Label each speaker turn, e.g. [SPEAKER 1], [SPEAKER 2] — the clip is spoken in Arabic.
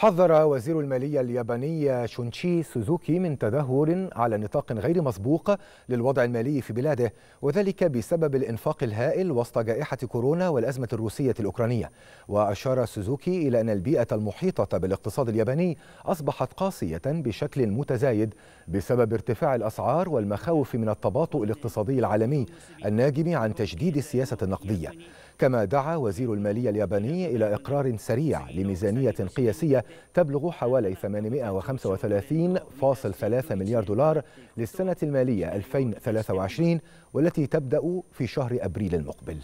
[SPEAKER 1] حذر وزير المالية الياباني شونشي سوزوكي من تدهور على نطاق غير مسبوق للوضع المالي في بلاده وذلك بسبب الإنفاق الهائل وسط جائحة كورونا والأزمة الروسية الأوكرانية وأشار سوزوكي إلى أن البيئة المحيطة بالاقتصاد الياباني أصبحت قاسية بشكل متزايد بسبب ارتفاع الأسعار والمخاوف من التباطؤ الاقتصادي العالمي الناجم عن تجديد السياسة النقدية كما دعا وزير المالية الياباني إلى إقرار سريع لميزانية قياسية تبلغ حوالي 835.3 مليار دولار للسنة المالية 2023 والتي تبدأ في شهر أبريل المقبل